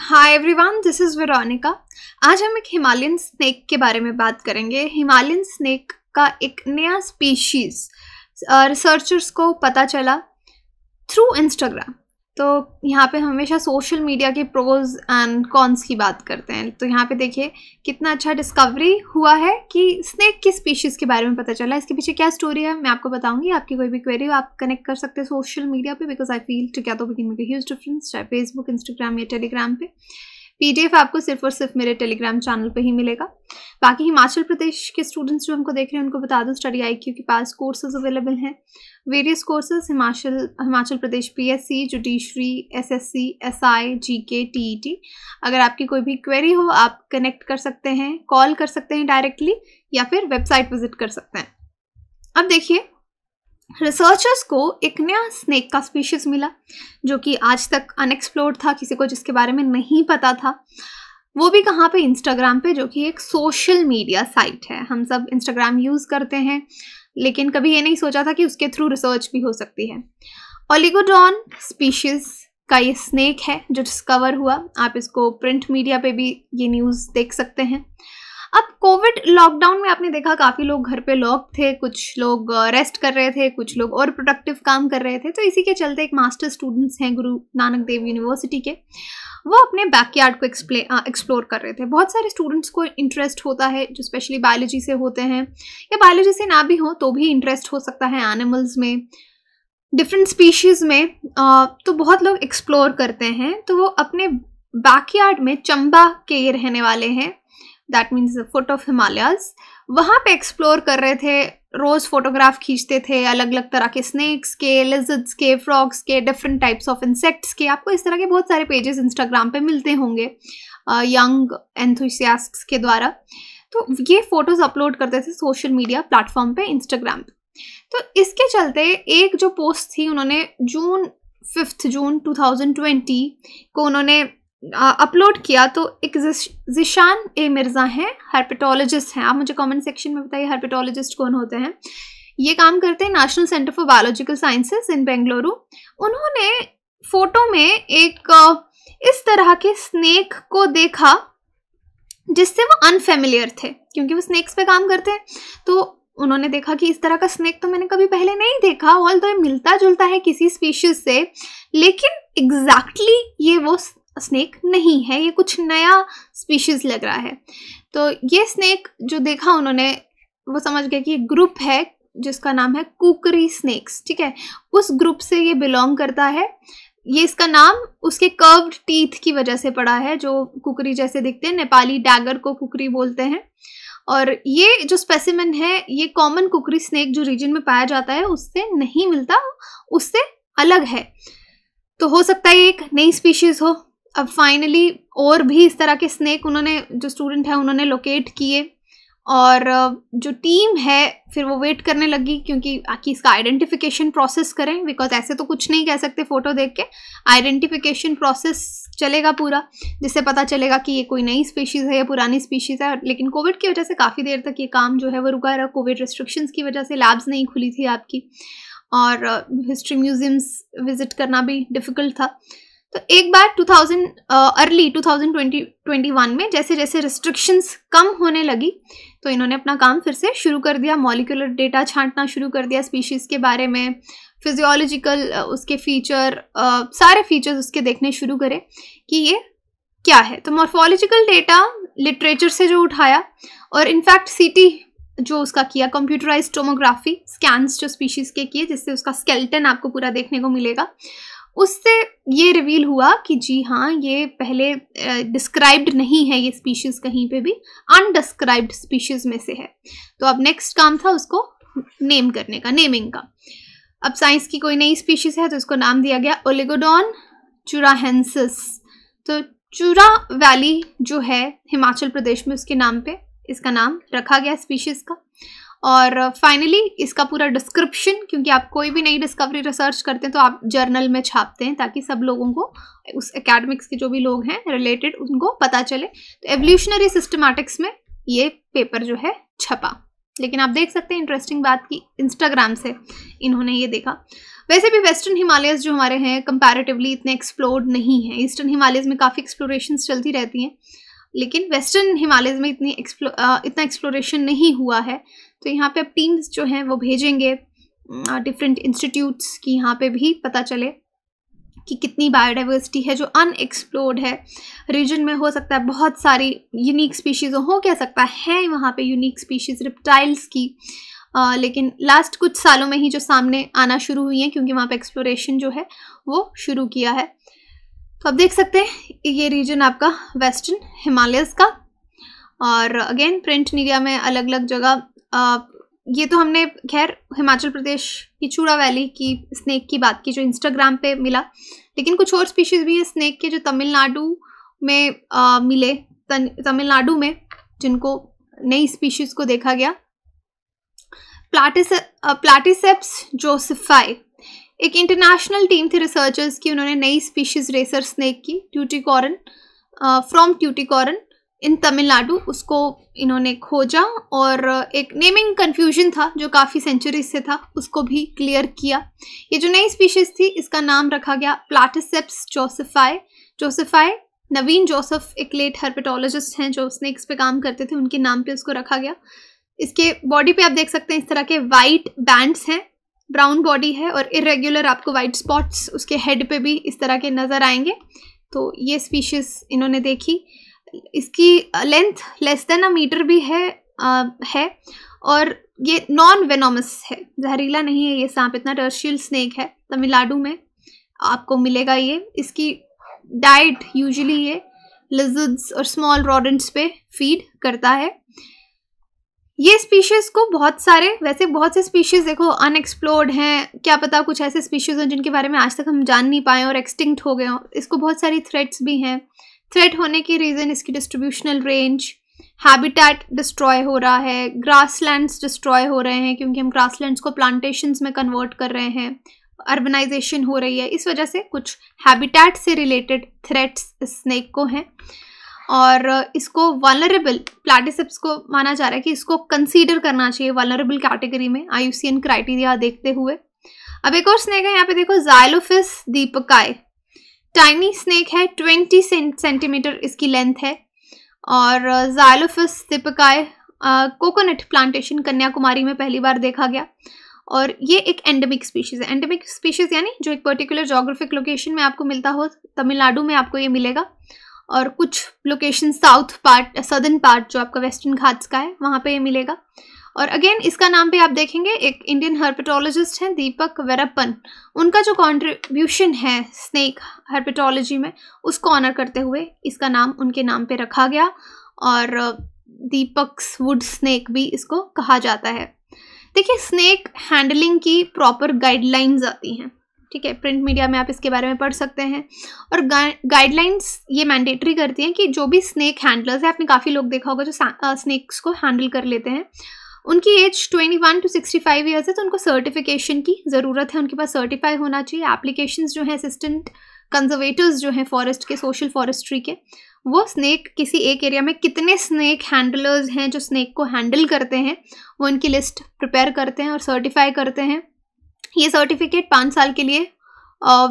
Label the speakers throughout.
Speaker 1: hi everyone this is Veronica आज हम एक हिमालयन स्नेक के बारे में बात करेंगे हिमालयन स्नेक का एक नया स्पीशीज़ रिसर्चर्स को पता चला थ्रू इंस्टाग्राम तो यहाँ पे हमेशा सोशल मीडिया के प्रोज एंड कॉन्स की बात करते हैं तो यहाँ पे देखिए कितना अच्छा डिस्कवरी हुआ है कि स्नेक की स्पीशीज़ के बारे में पता चला इसके पीछे क्या स्टोरी है मैं आपको बताऊंगी आपकी कोई भी क्वेरी हो आप कनेक्ट कर सकते हैं सोशल मीडिया पे बिकॉज आई फील टू क्या तो वी मेक ह्यूज डिफरेंस चाहे फेसबुक इंस्टाग्राम या टेलीग्राम पर पीडीएफ आपको सिर्फ और सिर्फ मेरे टेलीग्राम चैनल पर ही मिलेगा बाकी हिमाचल प्रदेश के स्टूडेंट्स जो हमको देख रहे हैं उनको बता दूँ स्टडी आई के पास कोर्सेज अवेलेबल हैं various courses Himachal Himachal Pradesh PSC judiciary SSC SI GK TET अगर आपकी कोई भी क्वेरी हो आप कनेक्ट कर सकते हैं कॉल कर सकते हैं डायरेक्टली या फिर वेबसाइट विजिट कर सकते हैं अब देखिए रिसर्चर्स को एक नया स्नेक का स्पीशीज़ मिला जो कि आज तक अनएक्सप्लोर्ड था किसी को जिसके बारे में नहीं पता था वो भी कहाँ पे इंस्टाग्राम पे जो कि एक सोशल मीडिया साइट है हम सब इंस्टाग्राम यूज़ करते हैं लेकिन कभी ये नहीं सोचा था कि उसके थ्रू रिसर्च भी हो सकती है ओलिगोडॉन स्पीशीज़ का ये स्नेक है जो डिस्कवर हुआ आप इसको प्रिंट मीडिया पे भी ये न्यूज़ देख सकते हैं अब कोविड लॉकडाउन में आपने देखा काफ़ी लोग घर पे लॉक थे कुछ लोग रेस्ट कर रहे थे कुछ लोग और प्रोडक्टिव काम कर रहे थे तो इसी के चलते एक मास्टर स्टूडेंट्स हैं गुरु नानक देव यूनिवर्सिटी के वो अपने बैकयार्ड को एक्सप्लोर कर रहे थे बहुत सारे स्टूडेंट्स को इंटरेस्ट होता है जो स्पेशली बायोलॉजी से होते हैं या बायोलॉजी से ना भी हो तो भी इंटरेस्ट हो सकता है एनिमल्स में डिफरेंट स्पीशीज़ में आ, तो बहुत लोग एक्सप्लोर करते हैं तो वो अपने बैकयार्ड में चंबा के रहने वाले हैं that means the foot of Himalayas वहाँ पे एक्सप्लोर कर रहे थे रोज़ फोटोग्राफ खींचते थे अलग अलग तरह के स्नैक्स के लिजर्ड्स के फ्रॉग्स के डिफरेंट टाइप्स ऑफ इंसेक्ट्स के आपको इस तरह के बहुत सारे पेजेस इंस्टाग्राम पे मिलते होंगे यंग uh, एंथुसियास्ट के द्वारा तो ये फ़ोटोज़ अपलोड करते थे सोशल मीडिया प्लेटफॉर्म पे इंस्टाग्राम पे तो इसके चलते एक जो पोस्ट थी उन्होंने जून फिफ्थ जून 2020 को उन्होंने अपलोड किया तो एक जिशान ए मिर्ज़ा हैं हर्पेटोलॉजिस्ट हैं आप मुझे कमेंट सेक्शन में बताइए हर्पेटोलॉजिस्ट कौन होते हैं ये काम करते हैं National Centre for Biological Sciences in Bengaluru उन्होंने फोटो में एक इस तरह के स्नेक को देखा जिससे वो अनफेमिलियर थे क्योंकि वो स्नेक्स पे काम करते हैं तो उन्होंने देखा कि इस तरह का स्नेक तो मैंने कभी पहले नहीं देखा ऑल तो ये मिलता जुलता है किसी स्पीशीज से लेकिन एग्जैक्टली exactly ये वो स्नेक नहीं है ये कुछ नया स्पीशीज़ लग रहा है तो ये स्नेक जो देखा उन्होंने वो समझ गए कि ग्रुप है जिसका नाम है कुकरी स्नेक्स ठीक है उस ग्रुप से ये बिलोंग करता है ये इसका नाम उसके कर्व्ड टीथ की वजह से पड़ा है जो कुकरी जैसे दिखते हैं नेपाली डैगर को कुकरी बोलते हैं और ये जो स्पेसिमन है ये कॉमन कुकरी स्नेक जो रीजन में पाया जाता है उससे नहीं मिलता उससे अलग है तो हो सकता है ये एक नई स्पीशीज़ हो अब फाइनली और भी इस तरह के स्नैक उन्होंने जो स्टूडेंट है उन्होंने लोकेट किए और जो टीम है फिर वो वेट करने लगी क्योंकि आखिर इसका आइडेंटिफिकेशन प्रोसेस करें बिकॉज ऐसे तो कुछ नहीं कह सकते फ़ोटो देख के आइडेंटिफिकेशन प्रोसेस चलेगा पूरा जिससे पता चलेगा कि ये कोई नई स्पीशीज़ है या पुरानी स्पीशीज़ है लेकिन कोविड की वजह से काफ़ी देर तक ये काम जो है वो रुका रहा कोविड रिस्ट्रिक्शंस की वजह से लैब्स नहीं खुली थी आपकी और हिस्ट्री म्यूज़ियम्स विज़िट करना भी डिफ़िकल्ट था तो एक बार 2000 अर्ली uh, 2021 में जैसे जैसे रिस्ट्रिक्शंस कम होने लगी तो इन्होंने अपना काम फिर से शुरू कर दिया मॉलिकुलर डेटा छांटना शुरू कर दिया स्पीशीज़ के बारे में फिजियोलॉजिकल uh, उसके फीचर uh, सारे फीचर्स उसके देखने शुरू करे कि ये क्या है तो मॉर्फोलॉजिकल डेटा लिटरेचर से जो उठाया और इनफैक्ट सी जो उसका किया कंप्यूटराइज टोमोग्राफी स्कैंस जो स्पीशीज़ के किए जिससे उसका स्केल्टन आपको पूरा देखने को मिलेगा उससे ये रिवील हुआ कि जी हाँ ये पहले डिस्क्राइब्ड uh, नहीं है ये स्पीशीज़ कहीं पे भी अनडिस्क्राइब्ड स्पीशीज़ में से है तो अब नेक्स्ट काम था उसको नेम करने का नेमिंग का अब साइंस की कोई नई स्पीशीज़ है तो उसको नाम दिया गया ओलिगोडॉन चुराहेंसिस तो चूरा वैली जो है हिमाचल प्रदेश में उसके नाम पे इसका नाम रखा गया स्पीशीज़ का और फाइनली इसका पूरा डिस्क्रिप्शन क्योंकि आप कोई भी नई डिस्कवरी रिसर्च करते हैं तो आप जर्नल में छापते हैं ताकि सब लोगों को उस एकेडमिक्स के जो भी लोग हैं रिलेटेड उनको पता चले तो एवोल्यूशनरी सिस्टमैटिक्स में ये पेपर जो है छपा लेकिन आप देख सकते हैं इंटरेस्टिंग बात की इंस्टाग्राम से इन्होंने ये देखा वैसे भी वेस्टर्न हिमालयस जो हमारे हैं कंपैरेटिवली इतने एक्सप्लोर्ड नहीं हैं ईस्टर्न हिमालयस में काफ़ी एक्सप्लोरेशन चलती रहती हैं लेकिन वेस्टर्न हिमालय में इतनी एक्सप्लो इतना एक्सप्लोरेशन नहीं हुआ है तो यहाँ पे अब टीम्स जो हैं वो भेजेंगे डिफरेंट इंस्टीट्यूट्स की यहाँ पे भी पता चले कि कितनी बायोडाइवर्सिटी है जो अनएक्सप्लोर्ड है रीजन में हो सकता है बहुत सारी यूनिक स्पीशीज़ हो कह सकता है वहाँ पे यूनिक स्पीशीज़ रिप्टाइल्स की आ, लेकिन लास्ट कुछ सालों में ही जो सामने आना शुरू हुई है क्योंकि वहाँ पे एक्सप्लोरेशन जो है वो शुरू किया है तो आप देख सकते हैं ये रीजन आपका वेस्टर्न हिमालयस का और अगेन प्रिंट मीडिया में अलग अलग जगह ये तो हमने खैर हिमाचल प्रदेश की चूड़ा वैली की स्नैक की बात की जो इंस्टाग्राम पे मिला लेकिन कुछ और स्पीशीज़ भी है स्नैक के जो तमिलनाडु में आ, मिले तमिलनाडु में जिनको नई स्पीशीज़ को देखा गया प्लाटिस प्लाटिसेप्स जोसिफाई एक इंटरनेशनल टीम थी रिसर्चर्स की उन्होंने नई स्पीशीज रेसर स्नेक की ट्यूटिकॉरन फ्रॉम ट्यूटिकॉरन इन तमिलनाडु उसको इन्होंने खोजा और एक नेमिंग कन्फ्यूजन था जो काफ़ी सेंचुरीज से था उसको भी क्लियर किया ये जो नई स्पीशीज़ थी इसका नाम रखा गया Platyceps josephi josephi Naveen Joseph एक लेट हर्पेटोलॉजिस्ट हैं जो स्नेक्स पे काम करते थे उनके नाम पे उसको रखा गया इसके बॉडी पे आप देख सकते हैं इस तरह के वाइट बैंड्स हैं ब्राउन बॉडी है और इरेगुलर आपको वाइट स्पॉट्स उसके हेड पे भी इस तरह के नज़र आएंगे तो ये स्पीशीज़ इन्होंने देखी इसकी length less than a metre भी है आ, है और ये नॉन वेनोमस है जहरीला नहीं है ये सांप इतना रशियल स्नेक है तमिलनाडु में आपको मिलेगा ये इसकी डाइट यूजली ये लिजड्स और स्मॉल रॉडेंट्स पे फीड करता है ये स्पीशीज़ को बहुत सारे वैसे बहुत से स्पीशीज़ देखो अनएक्सप्लोर्ड हैं क्या पता कुछ ऐसे स्पीशीज़ हैं जिनके बारे में आज तक हम जान नहीं पाए और एक्सटिंक्ट हो गए हों इसको बहुत सारी थ्रेट्स भी हैं थ्रेट होने के रीज़न इसकी डिस्ट्रीब्यूशनल रेंज हैबिटेट डिस्ट्रॉय हो रहा है ग्रासलैंड्स डिस्ट्रॉय हो रहे हैं क्योंकि हम ग्रासलैंड्स को प्लांटेशंस में कन्वर्ट कर रहे हैं अर्बनाइजेशन हो रही है इस वजह से कुछ हैबिटेट से रिलेटेड थ्रेट्स स्नैक को हैं और इसको वालरेबल प्लाटिसिप्स को माना जा रहा है कि इसको कंसीडर करना चाहिए वालरेबल कैटेगरी में आई क्राइटेरिया देखते हुए अब एक और स्नेक है यहाँ पे देखो जायलोफिस दीपकाय टाइनी स्नेक है ट्वेंटी सेंटीमीटर इसकी लेंथ है और Xylophis deepaki coconut plantation Kanyakumari में पहली बार देखा गया और ये एक एंडेमिक स्पीशीज़ है एंडेमिक स्पीशीज़ यानी जो एक पर्टिकुलर जोग्राफिक लोकेशन में आपको मिलता हो तमिलनाडु में आपको ये मिलेगा और कुछ location south part southern part जो आपका वेस्टर्न घाट्स का है वहाँ पे ये मिलेगा और अगेन इसका नाम भी आप देखेंगे एक इंडियन हर्पेटोलॉजिस्ट हैं दीपक वेरप्पन उनका जो कंट्रीब्यूशन है स्नेक हर्पेटोलॉजी में उसको ऑनर करते हुए इसका नाम उनके नाम पे रखा गया और दीपक वुड स्नेक भी इसको कहा जाता है देखिए स्नेक हैंडलिंग की प्रॉपर गाइडलाइंस आती हैं ठीक है प्रिंट मीडिया में आप इसके बारे में पढ़ सकते हैं और गाइडलाइंस ये मैंडेटरी करती हैं कि जो भी स्नैक हैंडलर्स हैं आपने काफ़ी लोग देखा होगा जो स्नैक्स को हैंडल कर लेते हैं उनकी age 21 to sixty five years है तो उनको सर्टिफिकेशन की ज़रूरत है उनके पास सर्टिफाई होना चाहिए एप्लीकेशन जो हैं असिस्टेंट कंजर्वेटर्स जो हैं फॉरेस्ट के सोशल फॉरेस्ट्री के वो स्नैक किसी एक एरिया में कितने स्नैक हैंडलर्स हैं जो स्नैक को हैंडल करते हैं वो उनकी लिस्ट प्रिपेयर करते हैं और सर्टिफाई करते हैं ये सर्टिफिकेट पाँच साल के लिए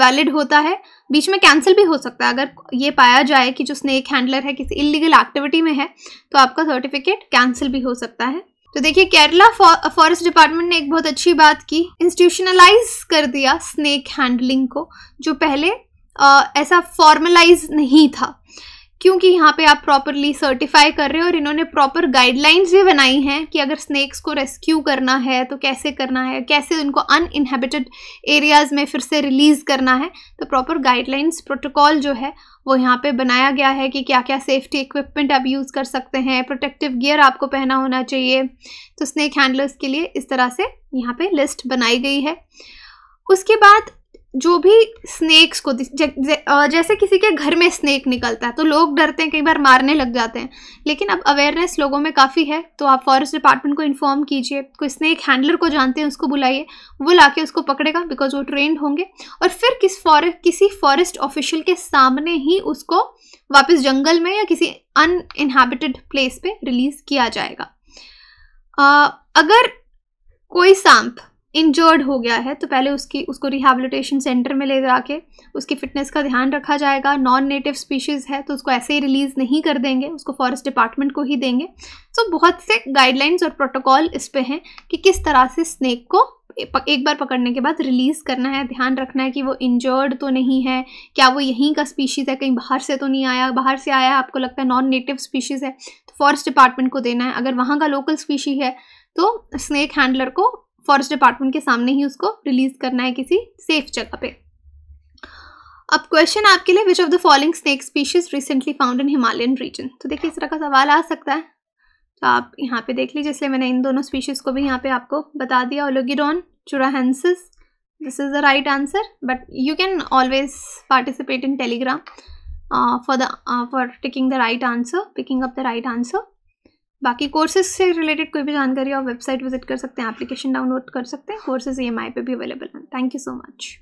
Speaker 1: वैलिड होता है बीच में कैंसिल भी हो सकता है अगर ये पाया जाए कि जो स्नेक हैंडलर है किसी इलीगल एक्टिविटी में है तो आपका सर्टिफिकेट कैंसिल भी हो सकता है तो देखिए केरला फॉरेस्ट डिपार्टमेंट ने एक बहुत अच्छी बात की इंस्टीट्यूशनलाइज कर दिया स्नेक हैंडलिंग को जो पहले आ, ऐसा फॉर्मलाइज नहीं था क्योंकि यहाँ पे आप प्रॉपरली सर्टिफाई कर रहे हो और इन्होंने प्रॉपर गाइडलाइंस भी बनाई हैं कि अगर स्नैक्स को रेस्क्यू करना है तो कैसे करना है कैसे उनको अनइनहेबिटेड एरियाज़ में फिर से रिलीज़ करना है तो प्रॉपर गाइडलाइंस प्रोटोकॉल जो है वो यहाँ पे बनाया गया है कि क्या क्या सेफ्टी इक्विपमेंट आप यूज़ कर सकते हैं प्रोटेक्टिव गियर आपको पहना होना चाहिए तो स्नैक हैंडलर्स के लिए इस तरह से यहाँ पर लिस्ट बनाई गई है उसके बाद जो भी स्नेक्स को जैसे किसी के घर में स्नेक निकलता है तो लोग डरते हैं कई बार मारने लग जाते हैं लेकिन अब अवेयरनेस लोगों में काफ़ी है तो आप फॉरेस्ट डिपार्टमेंट को इन्फॉर्म कीजिए कोई स्नेक हैंडलर को जानते हैं उसको बुलाइए वो ला उसको पकड़ेगा बिकॉज वो ट्रेंड होंगे और फिर किस फॉरेस्ट किसी फॉरेस्ट ऑफिशियल के सामने ही उसको वापस जंगल में या किसी अनइनहेबिटेड प्लेस पर रिलीज़ किया जाएगा आ, अगर कोई सांप इंजर्ड हो गया है तो पहले उसकी उसको रिहेबिलिटेशन सेंटर में ले जाके उसकी फ़िटनेस का ध्यान रखा जाएगा नॉन नेटिव स्पीशीज़ है तो उसको ऐसे ही रिलीज़ नहीं कर देंगे उसको फॉरेस्ट डिपार्टमेंट को ही देंगे सो so, बहुत से गाइडलाइंस और प्रोटोकॉल इस पर हैं कि किस तरह से स्नैक को एक बार पकड़ने के बाद रिलीज़ करना है ध्यान रखना है कि वो इंजर्ड तो नहीं है क्या वो यहीं का स्पीशीज़ है कहीं बाहर से तो नहीं आया बाहर से आया आपको लगता है नॉन नेटिव स्पीशीज़ है तो फॉरेस्ट डिपार्टमेंट को देना है अगर वहाँ का लोकल स्पीशी है तो स्नैक हैंडलर को फॉरेस्ट डिपार्टमेंट के सामने ही उसको रिलीज करना है किसी सेफ जगह पे अब क्वेश्चन आपके लिए which of the following snake species recently found in Himalayan region तो देखिए इस तरह का सवाल आ सकता है तो आप यहाँ पे देख लीजिए इसलिए मैंने इन दोनों स्पीशीज़ को भी यहाँ पे आपको बता दिया Oligodon churahensis this is the right answer but you can always participate in Telegram for the for ticking the right answer picking up the right answer बाकी कोर्सेज से रिलेटेड कोई भी जानकारी आप वेबसाइट विजिट कर सकते हैं एप्लीकेशन डाउनलोड कर सकते हैं कोर्सेज ई एम पे भी अवेलेबल हैं थैंक यू सो मच